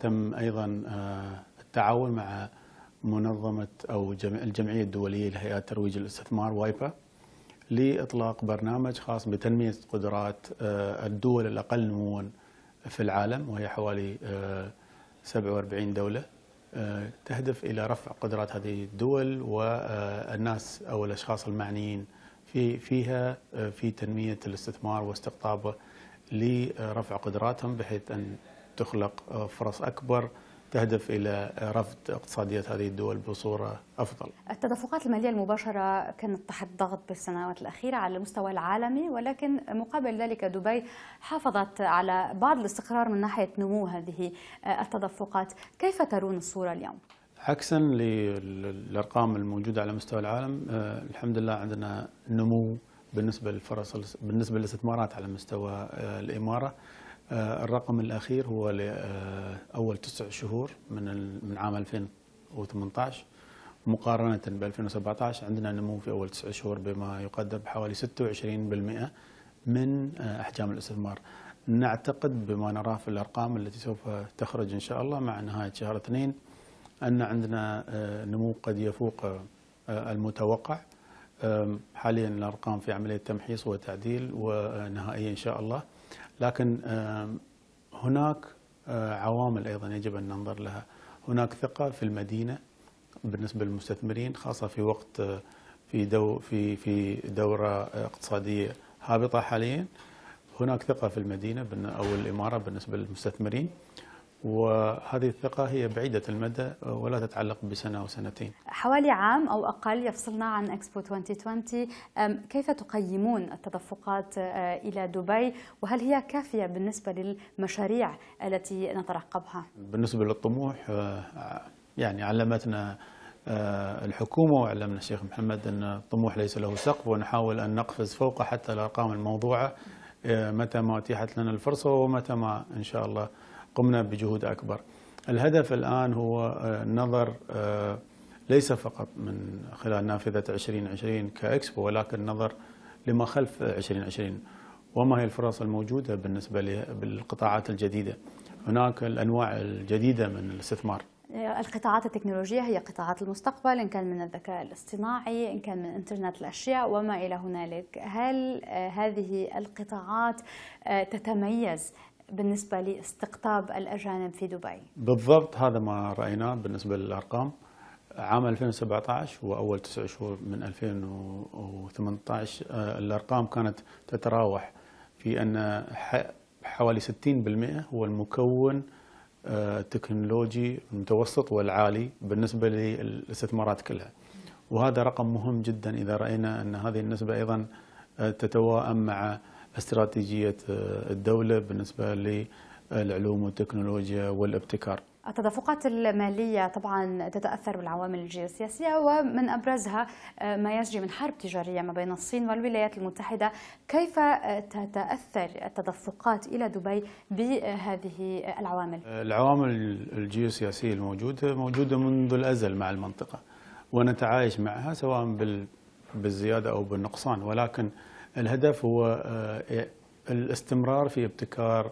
تم أيضا آه، التعاون مع منظمة أو الجمعية الدولية لهيئات ترويج الاستثمار وايبا لإطلاق برنامج خاص بتنمية قدرات آه، الدول الأقل نموا في العالم وهي حوالي 47 آه، دولة تهدف إلى رفع قدرات هذه الدول والناس أو الأشخاص المعنيين في فيها في تنمية الاستثمار واستقطابه لرفع قدراتهم بحيث أن تخلق فرص أكبر تهدف إلى رفض اقتصاديات هذه الدول بصورة أفضل التدفقات المالية المباشرة كانت تحت ضغط بالسنوات الأخيرة على المستوى العالمي ولكن مقابل ذلك دبي حافظت على بعض الاستقرار من ناحية نمو هذه التدفقات كيف ترون الصورة اليوم؟ عكسا للارقام الموجوده على مستوى العالم آه، الحمد لله عندنا نمو بالنسبه للفرص بالنسبه للاستثمارات على مستوى آه، الاماره آه، الرقم الأخير هو لأول تسع شهور من من عام 2018 مقارنة ب 2017 عندنا نمو في أول تسع شهور بما يقدر بحوالي 26% من آه، أحجام الاستثمار نعتقد بما نراه في الأرقام التي سوف تخرج إن شاء الله مع نهاية شهر اثنين أن عندنا آه، نمو قد يفوق المتوقع حاليا الأرقام في عملية تمحيص وتعديل ونهائية إن شاء الله لكن هناك آه، عوامل ايضا يجب ان ننظر لها هناك ثقه في المدينه بالنسبه للمستثمرين خاصه في وقت آه، في دو في في دوره آه، اقتصاديه هابطه حاليا هناك ثقه في المدينه او الاماره بالنسبه للمستثمرين وهذه الثقة هي بعيدة المدى ولا تتعلق بسنة أو سنتين حوالي عام أو أقل يفصلنا عن إكسبو 2020 كيف تقيمون التدفقات آه، إلى دبي وهل هي كافية بالنسبة للمشاريع التي نترقبها؟ بالنسبة للطموح آه، يعني علمتنا آه، الحكومة وعلمنا الشيخ محمد أن الطموح ليس له سقف ونحاول أن نقفز فوقه حتى الأرقام الموضوعة متى ما أتيحت لنا الفرصة ومتى ما إن شاء الله قمنا بجهود أكبر الهدف الآن هو النظر آه، آه، ليس فقط من خلال نافذة 2020 كإكسبو ولكن النظر لما خلف 2020 وما هي الفرص الموجودة بالنسبة للقطاعات الجديدة هناك الأنواع الجديدة من الاستثمار القطاعات التكنولوجية هي قطاعات المستقبل إن كان من الذكاء الاصطناعي إن كان من إنترنت الأشياء وما إلى هنالك هل آه، هذه القطاعات تتميز بالنسبة لاستقطاب الأجانب في دبي بالضبط هذا ما رأيناه بالنسبة للأرقام عام 2017 وأول تسع شهور من 2018 آه، الأرقام كانت تتراوح في أن حوالي 60% هو المكون آه، التكنولوجي المتوسط والعالي بالنسبة للاستثمارات كلها وهذا رقم مهم جدا إذا رأينا أن هذه النسبة أيضا آه، تتواءم مع استراتيجية آه، الدولة بالنسبة للعلوم والتكنولوجيا والابتكار التدفقات المالية طبعا تتأثر بالعوامل الجيوسياسية ومن أبرزها آه، ما يجري من حرب تجارية ما بين الصين والولايات المتحدة كيف آه، تتأثر التدفقات إلى دبي بهذه العوامل؟ العوامل الجيوسياسية الموجودة موجودة منذ الأزل مع المنطقة ونتعايش معها سواء بالزيادة أو بالنقصان ولكن الهدف هو آه، الاستمرار في ابتكار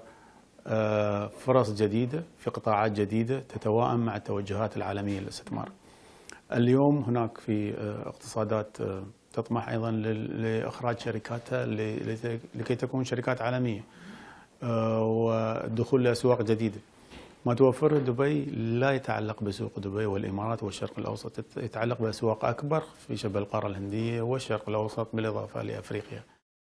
آه، فرص جديدة في قطاعات جديدة تتواءم مع التوجهات العالمية للاستثمار اليوم هناك في آه، اقتصادات تطمح أيضا لإخراج شركاتها لكي تكون شركات عالمية والدخول لأسواق جديدة ما توفره دبي لا يتعلق بسوق دبي والإمارات والشرق الأوسط يتعلق بأسواق أكبر في شبه القارة الهندية والشرق الأوسط بالإضافة لأفريقيا